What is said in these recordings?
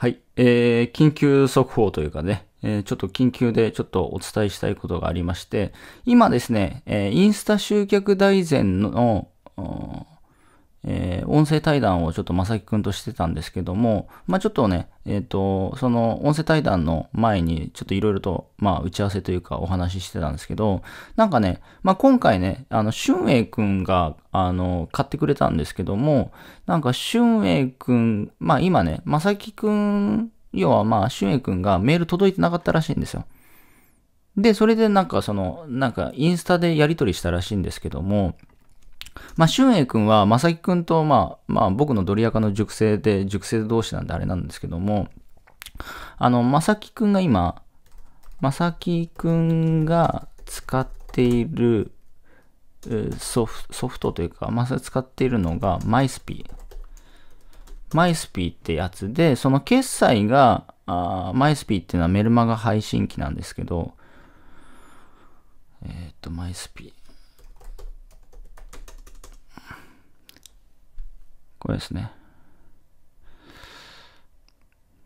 はい。えー、緊急速報というかね、えー、ちょっと緊急でちょっとお伝えしたいことがありまして、今ですね、えー、インスタ集客大全のえー、音声対談をちょっと正木くんとしてたんですけども、まあ、ちょっとね、えっ、ー、と、その音声対談の前にちょっといろいろと、まあ、打ち合わせというかお話ししてたんですけど、なんかね、まあ、今回ね、あの、俊英くんが、あの、買ってくれたんですけども、なんか俊英くん、まあ、今ね、さきくん、要はまあ、俊英くんがメール届いてなかったらしいんですよ。で、それでなんかその、なんかインスタでやり取りしたらしいんですけども、まあ、俊英君は、まさき君と、まあ、まあ、僕のドリアカの熟成で、熟成同士なんであれなんですけども、あの、まさき君が今、まさき君が使っているソフソフトというか、まさ使っているのがスピー。マイスピーってやつで、その決済が、イスピーっていうのはメルマガ配信機なんですけど、えっ、ー、と、イスピー。これですね。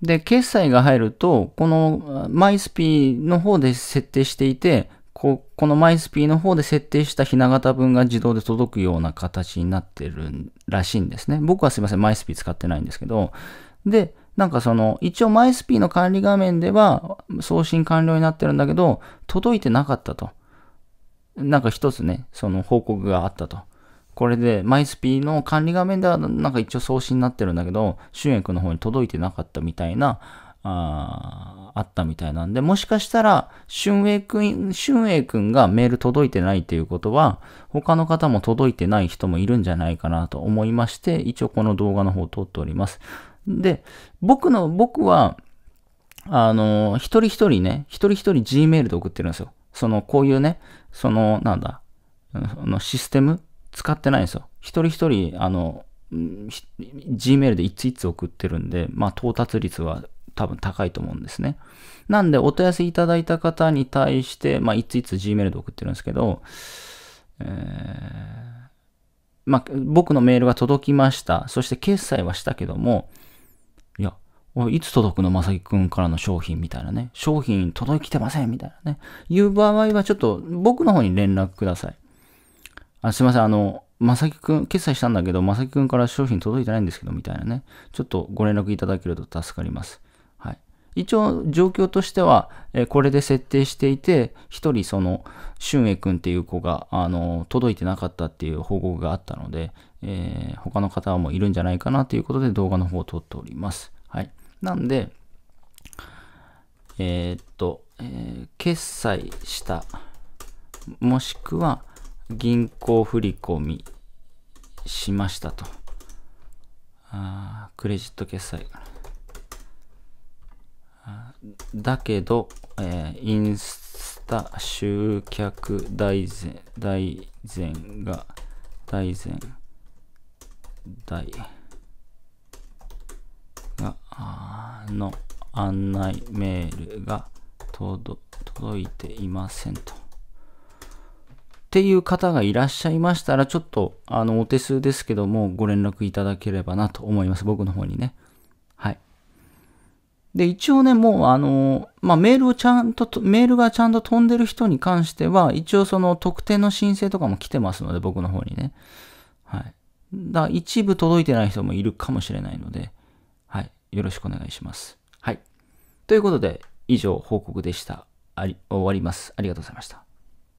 で、決済が入ると、このイスピーの方で設定していて、ここのイスピーの方で設定したひな型分が自動で届くような形になってるらしいんですね。僕はすいません、イスピー使ってないんですけど。で、なんかその、一応マイスピーの管理画面では送信完了になってるんだけど、届いてなかったと。なんか一つね、その報告があったと。これで、マイスピの管理画面ではなんか一応送信になってるんだけど、シュエ君の方に届いてなかったみたいな、ああったみたいなんで、もしかしたら、俊英くん、俊英くんがメール届いてないっていうことは、他の方も届いてない人もいるんじゃないかなと思いまして、一応この動画の方を撮っております。で、僕の、僕は、あの、一人一人ね、一人一人 Gmail で送ってるんですよ。その、こういうね、その、なんだ、のシステム使ってないんですよ。一人一人、あの、Gmail でいついつ送ってるんで、まあ、到達率は多分高いと思うんですね。なんで、お問い合わせいただいた方に対して、まあ、いついつ Gmail で送ってるんですけど、えー、まあ、僕のメールが届きました。そして決済はしたけども、いや、いつ届くのまさきくんからの商品みたいなね。商品届いてませんみたいなね。いう場合はちょっと僕の方に連絡ください。あすいません、あの、まさきくん、決済したんだけど、まさきくんから商品届いてないんですけど、みたいなね。ちょっとご連絡いただけると助かります。はい。一応、状況としては、えこれで設定していて、一人、その、しんえくんっていう子が、あの、届いてなかったっていう報告があったので、えー、他の方もいるんじゃないかなということで動画の方を撮っております。はい。なんで、えー、っと、えー、決済した、もしくは、銀行振込しましたと。あクレジット決済だけど、えー、インスタ集客大全、大全が、大全、大が、の案内メールが届届いていませんと。っていう方がいらっしゃいましたら、ちょっと、あの、お手数ですけども、ご連絡いただければなと思います。僕の方にね。はい。で、一応ね、もう、あの、まあ、メールをちゃんと、メールがちゃんと飛んでる人に関しては、一応その特典の申請とかも来てますので、僕の方にね。はい。だ一部届いてない人もいるかもしれないので、はい。よろしくお願いします。はい。ということで、以上報告でした。あり、終わります。ありがとうございました。